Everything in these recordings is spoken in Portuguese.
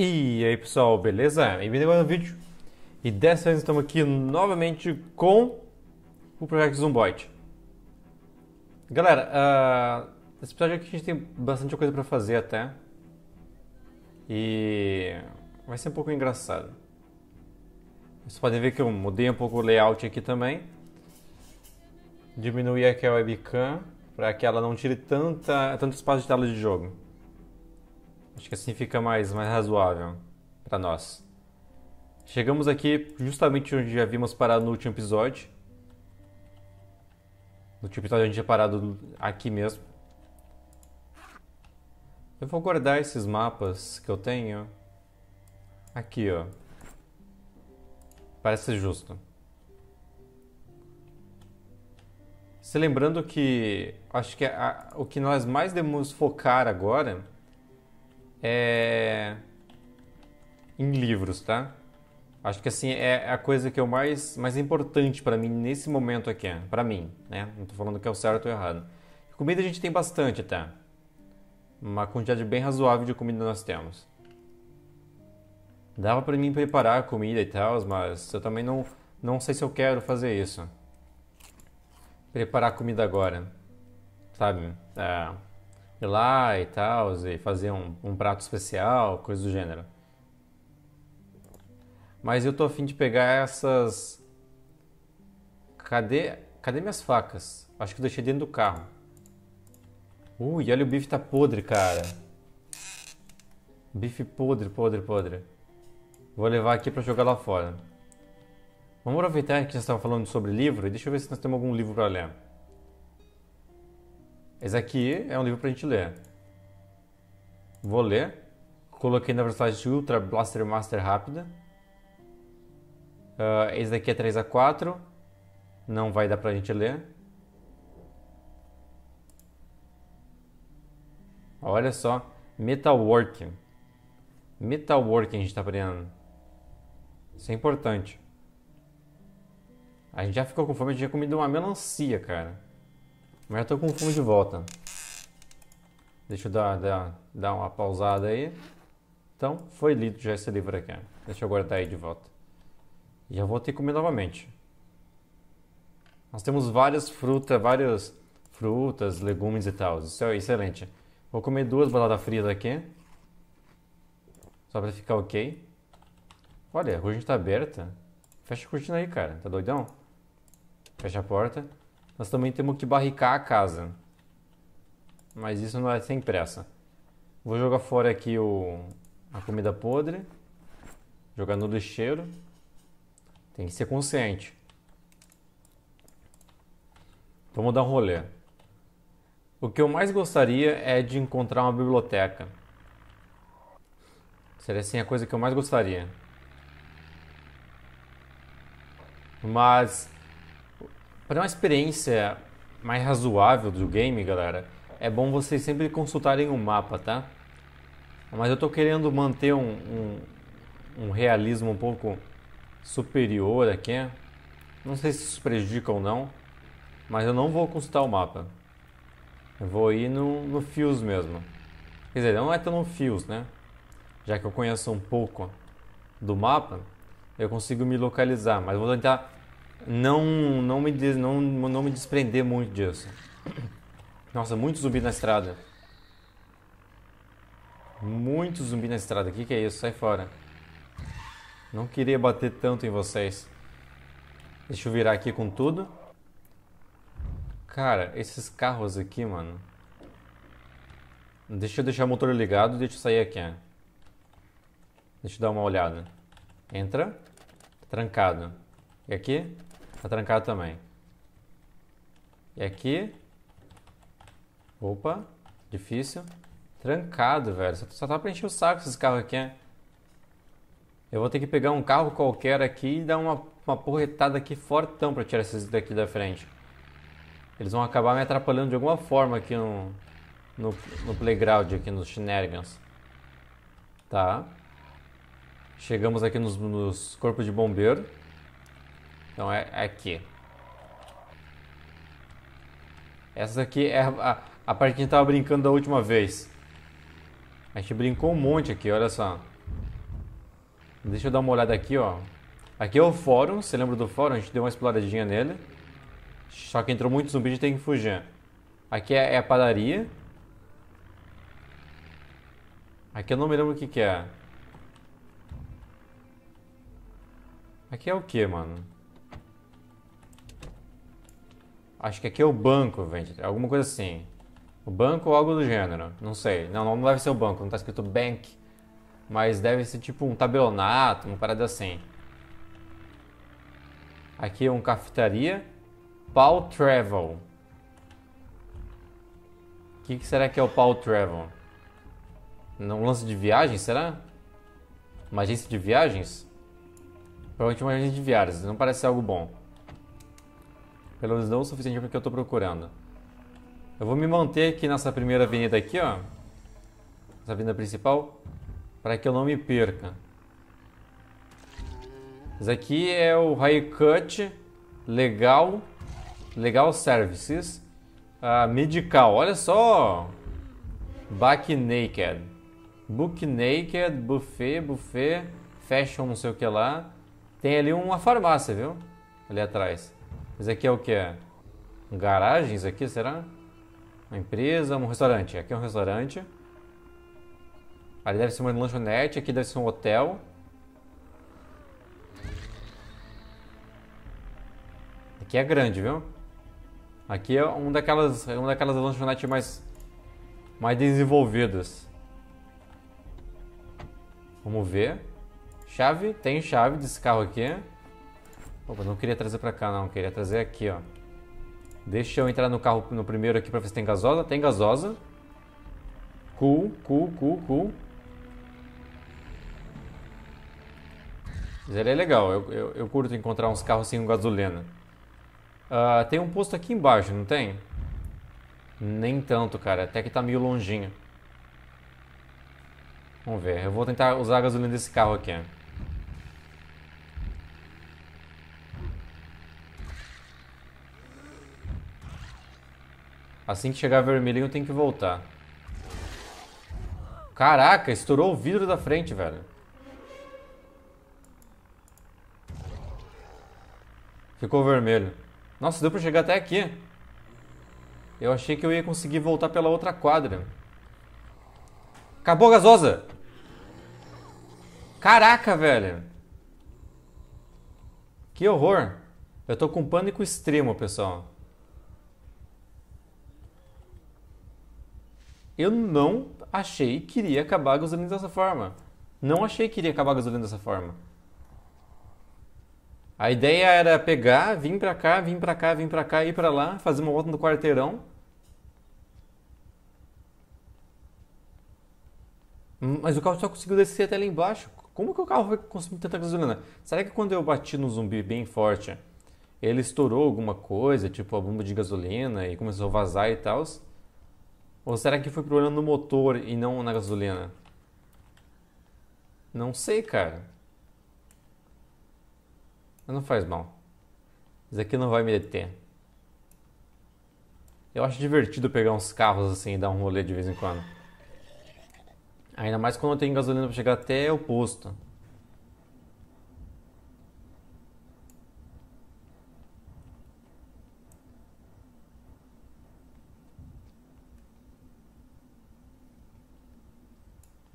E aí pessoal, beleza? Bem-vindo ao vídeo. E dessa vez estamos aqui novamente com o projeto Zomboid. Galera, uh, esse episódio aqui a gente tem bastante coisa para fazer até. E vai ser um pouco engraçado. Vocês podem ver que eu mudei um pouco o layout aqui também. Diminuí aqui a webcam para que ela não tire tanta, tanto espaço de tela de jogo. Acho que assim fica mais, mais razoável para nós. Chegamos aqui justamente onde já vimos parar no último episódio. No último episódio a gente tinha parado aqui mesmo. Eu vou guardar esses mapas que eu tenho aqui, ó. Parece justo. Se lembrando que acho que a, o que nós mais devemos focar agora é, em livros, tá? Acho que assim é a coisa que é o mais, mais importante para mim nesse momento aqui, para mim, né? Não tô falando que é o certo ou errado. Comida a gente tem bastante, tá? Uma quantidade bem razoável de comida nós temos. Dava para mim preparar comida e tal, mas eu também não, não sei se eu quero fazer isso. Preparar comida agora, sabe? É ir lá e tal, e fazer um, um prato especial, coisa do gênero. Mas eu tô afim de pegar essas. Cadê, cadê minhas facas? Acho que eu deixei dentro do carro. Ui, olha o bife tá podre, cara. Bife podre, podre, podre. Vou levar aqui para jogar lá fora. Vamos aproveitar que já estava falando sobre livro e deixa eu ver se nós temos algum livro para ler. Esse aqui é um livro pra gente ler. Vou ler. Coloquei na velocidade Ultra Blaster Master rápida. Uh, esse daqui é 3x4. Não vai dar pra gente ler. Olha só. Metalworking. Metalworking a gente tá aprendendo. Isso é importante. A gente já ficou com fome, a gente tinha comido uma melancia, cara. Mas eu tô com fome de volta. Deixa eu dar, dar, dar uma pausada aí. Então, foi lido já esse livro aqui. Deixa eu guardar aí de volta. E já vou ter que comer novamente. Nós temos várias frutas, várias frutas, legumes e tal. Isso é excelente. Vou comer duas batatas frias aqui. Só pra ficar ok. Olha, a cortina tá aberta. Fecha a cortina aí, cara. Tá doidão? Fecha a porta nós também temos que barricar a casa. Mas isso não é sem pressa. Vou jogar fora aqui o, a comida podre. Jogar no lixeiro. Tem que ser consciente. Vamos dar um rolê. O que eu mais gostaria é de encontrar uma biblioteca. Seria assim a coisa que eu mais gostaria. Mas para uma experiência mais razoável do game, galera, é bom vocês sempre consultarem o um mapa, tá? Mas eu estou querendo manter um, um, um realismo um pouco superior aqui. Não sei se isso prejudica ou não, mas eu não vou consultar o mapa. Eu vou ir no, no Fios mesmo. Quer dizer, não é tão no Fios, né? Já que eu conheço um pouco do mapa, eu consigo me localizar, mas vou tentar não, não, me, des, não, não me desprender muito disso. Nossa, muito zumbi na estrada. Muito zumbi na estrada. O que, que é isso? Sai fora. Não queria bater tanto em vocês. Deixa eu virar aqui com tudo. Cara, esses carros aqui, mano. Deixa eu deixar o motor ligado e deixa eu sair aqui. Deixa eu dar uma olhada. Entra. Trancado. E aqui? Tá trancado também. E aqui. Opa, difícil. Trancado, velho. Só, só tá pra encher o saco esses carros aqui, né? Eu vou ter que pegar um carro qualquer aqui e dar uma, uma porretada aqui fortão pra tirar esses daqui da frente. Eles vão acabar me atrapalhando de alguma forma aqui no, no, no playground, aqui nos shenanigans. Tá. Chegamos aqui nos, nos corpos de bombeiro. Então é aqui. Essa aqui é a, a parte que a gente tava brincando da última vez. A gente brincou um monte aqui, olha só. Deixa eu dar uma olhada aqui, ó. Aqui é o fórum, você lembra do fórum? A gente deu uma exploradinha nele. Só que entrou muito zumbi, a gente tem que fugir. Aqui é, é a padaria. Aqui eu não me lembro o que, que é. Aqui é o que, mano? Acho que aqui é o banco, vende. É alguma coisa assim. O banco ou algo do gênero. Não sei. Não, não deve ser o banco. Não tá escrito bank. Mas deve ser tipo um tabelionato, uma parada assim. Aqui é um cafetaria. Paul Travel. O que, que, será que é o Paul Travel? Um lance de viagens, será? Uma agência de viagens? Provavelmente uma agência de viagens. Não parece algo bom. Pelo menos não o suficiente para o que eu estou procurando. Eu vou me manter aqui nessa primeira avenida aqui, ó. Essa avenida principal. Para que eu não me perca. Isso aqui é o High Cut Legal Legal Services uh, Medical. Olha só! Back Naked. Book Naked, buffet, buffet, fashion não sei o que lá. Tem ali uma farmácia, viu? Ali atrás. Mas aqui é o que? É? Garagens aqui, será? Uma empresa, um restaurante. Aqui é um restaurante. Ali deve ser uma lanchonete, aqui deve ser um hotel. Aqui é grande, viu? Aqui é um daquelas, uma daquelas lanchonetes mais, mais desenvolvidas. Vamos ver. Chave, tem chave desse carro aqui. Opa, não queria trazer pra cá não, queria trazer aqui, ó. Deixa eu entrar no carro no primeiro aqui pra ver se tem gasosa. Tem gasosa. Cool, cool, cool, cool. Mas ele é legal, eu, eu, eu curto encontrar uns carros sem assim gasolina. Uh, tem um posto aqui embaixo, não tem? Nem tanto, cara. Até que tá meio longinho. Vamos ver. Eu vou tentar usar a gasolina desse carro aqui. Assim que chegar vermelhinho, eu tenho que voltar. Caraca, estourou o vidro da frente, velho. Ficou vermelho. Nossa, deu pra chegar até aqui. Eu achei que eu ia conseguir voltar pela outra quadra. Acabou a gasosa! Caraca, velho! Que horror! Eu tô com pânico extremo, pessoal. eu não achei que iria acabar a gasolina dessa forma. Não achei que iria acabar a gasolina dessa forma. A ideia era pegar, vir para cá, vir para cá, vir para cá, ir para lá, fazer uma volta no quarteirão. Mas o carro só conseguiu descer até lá embaixo. Como que o carro vai consumir tanta gasolina? Será que quando eu bati no zumbi bem forte, ele estourou alguma coisa, tipo a bomba de gasolina e começou a vazar e tal? Ou será que foi problema no motor e não na gasolina? Não sei, cara. Mas não faz mal. Isso aqui não vai me deter. Eu acho divertido pegar uns carros assim e dar um rolê de vez em quando. Ainda mais quando eu tenho gasolina para chegar até o posto.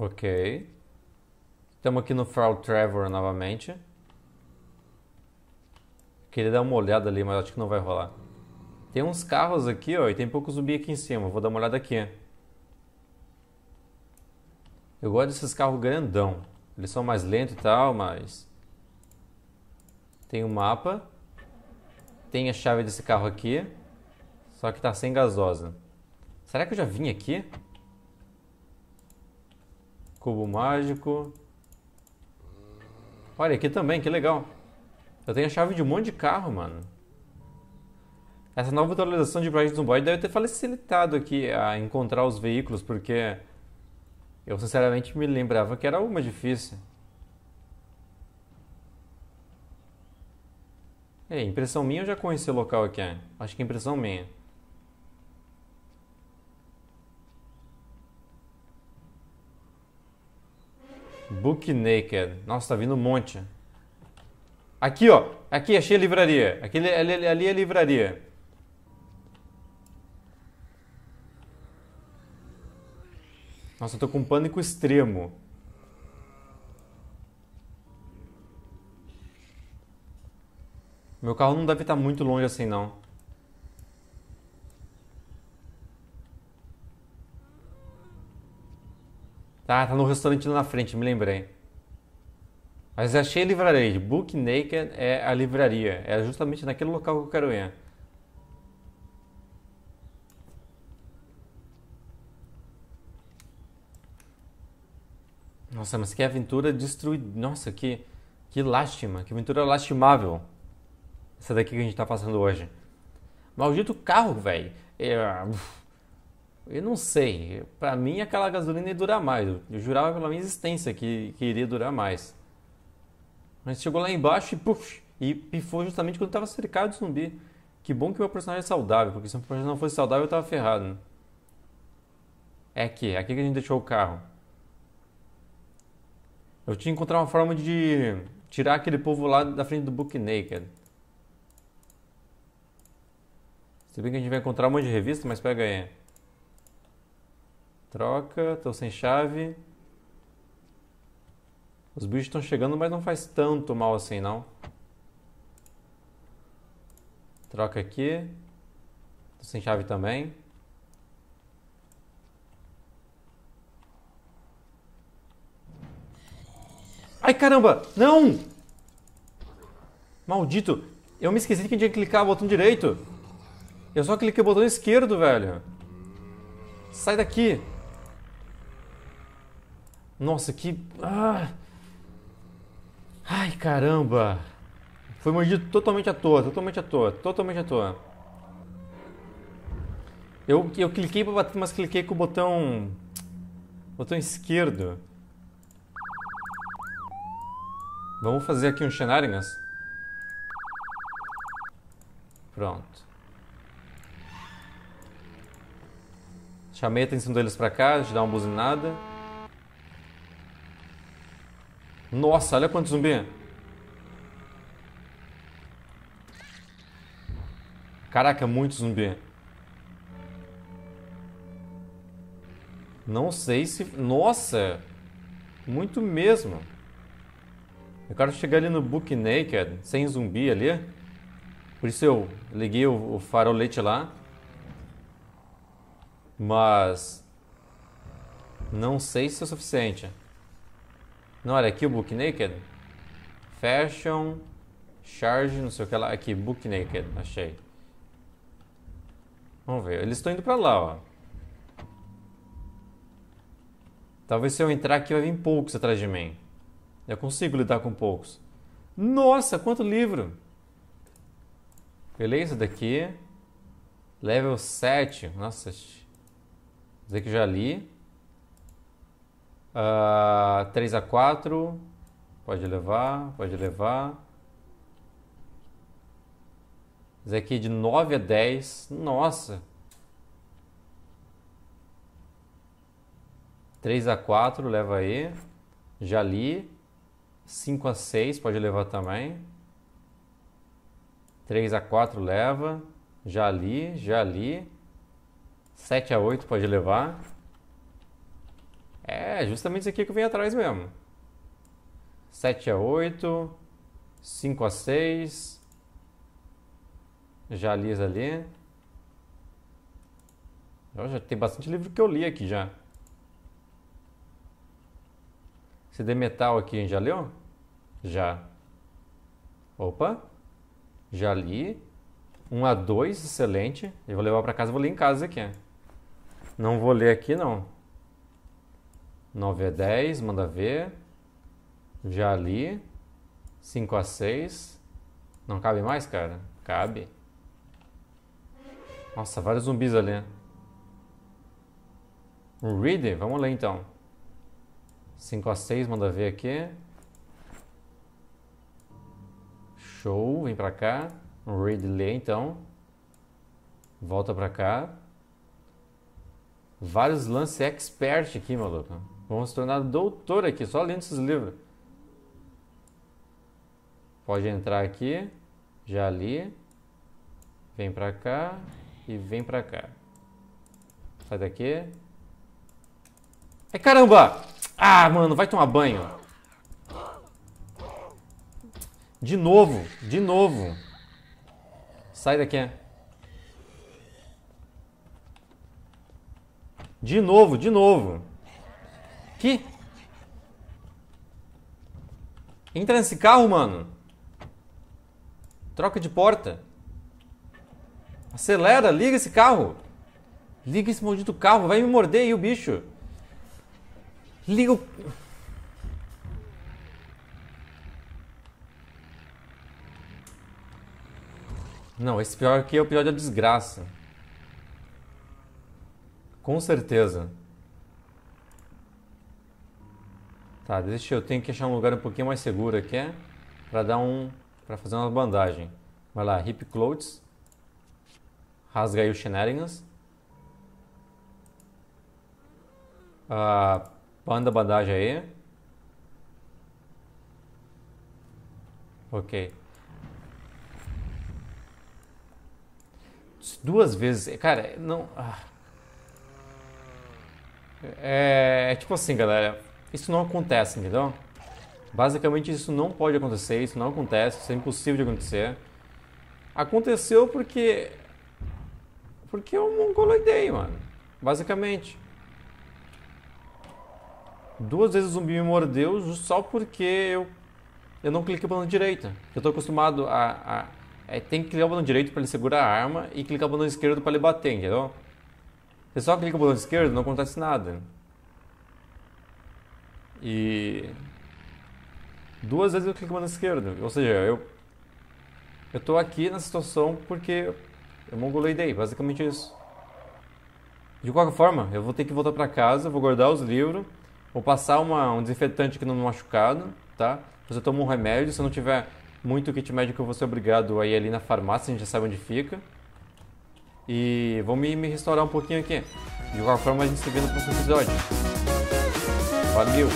Ok. Estamos aqui no Frau Trevor novamente. Queria dar uma olhada ali, mas acho que não vai rolar. Tem uns carros aqui, ó, e tem pouco zumbi aqui em cima. Vou dar uma olhada aqui. Eu gosto desses carros grandão. Eles são mais lentos e tal, mas... Tem o um mapa. Tem a chave desse carro aqui. Só que tá sem gasosa. Será que eu já vim aqui? Cubo mágico. Olha, aqui também, que legal. Eu tenho a chave de um monte de carro, mano. Essa nova atualização de Project Zomboid deve ter facilitado aqui a encontrar os veículos, porque eu sinceramente me lembrava que era uma difícil. É, impressão minha eu já conheci o local aqui. É. Acho que é impressão minha. Book Naked. Nossa, tá vindo um monte. Aqui, ó. Aqui, achei a livraria. Aquele, ali, ali é a livraria. Nossa, eu tô com um pânico extremo. Meu carro não deve estar tá muito longe assim, não. Tá, tá no restaurante lá na frente, me lembrei. Mas achei a livraria. Book Naked é a livraria. É justamente naquele local que eu quero ir. Nossa, mas que aventura destruída. Nossa, que, que lástima. Que aventura lastimável. Essa daqui que a gente tá passando hoje. Maldito carro, velho. É... Eu não sei. Para mim, aquela gasolina ia durar mais. Eu jurava pela minha existência que, que iria durar mais. Mas chegou lá embaixo e puf, e pifou justamente quando estava cercado de zumbi. Que bom que meu personagem é saudável, porque se meu personagem não fosse saudável, eu estava ferrado. Né? É aqui, é aqui que a gente deixou o carro. Eu tinha que encontrar uma forma de tirar aquele povo lá da frente do Book Naked. Se bem que a gente vai encontrar um monte de revista, mas pega aí. Troca, tô sem chave. Os bichos estão chegando, mas não faz tanto mal assim, não. Troca aqui. Tô sem chave também. Ai, caramba! Não! Maldito! Eu me esqueci que tinha que clicar o botão direito. Eu só cliquei o botão esquerdo, velho. Sai daqui! Nossa, que. Ah. Ai, caramba! Foi mordido totalmente à toa, totalmente à toa, totalmente à toa. Eu, eu cliquei pra bater, mas cliquei com o botão. botão esquerdo. Vamos fazer aqui um Shenanigans? Pronto. Chamei a atenção deles pra cá, de dar uma buzinada. Nossa, olha quanto zumbi. Caraca, muito zumbi. Não sei se... Nossa! Muito mesmo. Eu quero chegar ali no Book Naked, sem zumbi ali. Por isso eu liguei o, o farolete lá. Mas... Não sei se é o suficiente. Não era aqui o Book Naked? Fashion, Charge, não sei o que lá. Aqui, Book Naked, achei. Vamos ver. Eles estão indo pra lá, ó. Talvez se eu entrar aqui vai vir poucos atrás de mim. Eu consigo lidar com poucos. Nossa, quanto livro! Beleza, daqui. Level 7. Nossa. Dizer que já li. Uh, ah, 3 a 4. Pode levar, pode levar. Esse aqui de 9 a 10. Nossa! 3 a 4, leva aí. Já li. 5 a 6, pode levar também. 3 a 4 leva. Já li, já li. 7 a 8 pode levar. É, justamente isso aqui que eu venho atrás mesmo. 7 a 8, 5 a 6. Já lisa ali. Eu já tem bastante livro que eu li aqui já. CD Metal aqui, já leu? Já. Opa. Já li. 1 a 2, excelente. Eu vou levar para casa, vou ler em casa aqui. Não vou ler aqui não. 9 a 10, manda ver. Já ali. 5 a 6. Não cabe mais, cara? Cabe. Nossa, vários zumbis ali. Né? O Reed, vamos ler então. 5 a 6, manda ver aqui. Show, vem pra cá. O Reed lê então. Volta pra cá. Vários lances expert aqui, maluco. Vamos se tornar doutor aqui, só lendo esses livros. Pode entrar aqui, já li, vem pra cá e vem pra cá. Sai daqui. Ai, é caramba! Ah, mano, vai tomar banho. De novo, de novo. Sai daqui. De novo, de novo. Aqui. Entra nesse carro, mano. Troca de porta. Acelera, liga esse carro. Liga esse maldito carro, vai me morder aí o bicho. Liga o... Não, esse pior aqui é o pior da desgraça. Com certeza. Tá, deixa eu tenho que achar um lugar um pouquinho mais seguro aqui é? para dar um para fazer uma bandagem. Vai lá, hip clothes. Rasga aí o shenanigans. Ah, banda bandagem aí. Ok. Duas vezes. Cara, não. Ah. É, é tipo assim, galera isso não acontece, entendeu? Basicamente isso não pode acontecer, isso não acontece, isso é impossível de acontecer. Aconteceu porque porque eu mongoloidei, mano. Basicamente. Duas vezes o zumbi me mordeu só porque eu eu não cliquei o botão direito. Eu tô acostumado a, a é, tem que clicar o botão direito para ele segurar a arma e clicar o botão esquerdo para ele bater, entendeu? Você só clica o botão esquerdo, não acontece nada. E duas vezes eu clico na esquerda. Ou seja, eu eu tô aqui nessa situação porque eu daí, basicamente isso. De qualquer forma, eu vou ter que voltar para casa, vou guardar os livros, vou passar uma, um desinfetante aqui no é machucado, tá? Você toma um remédio, se não tiver muito kit médico, eu vou ser obrigado a ir ali na farmácia, a gente já sabe onde fica. E vou me, me restaurar um pouquinho aqui. De qualquer forma, a gente se vê no próximo episódio. Valeu!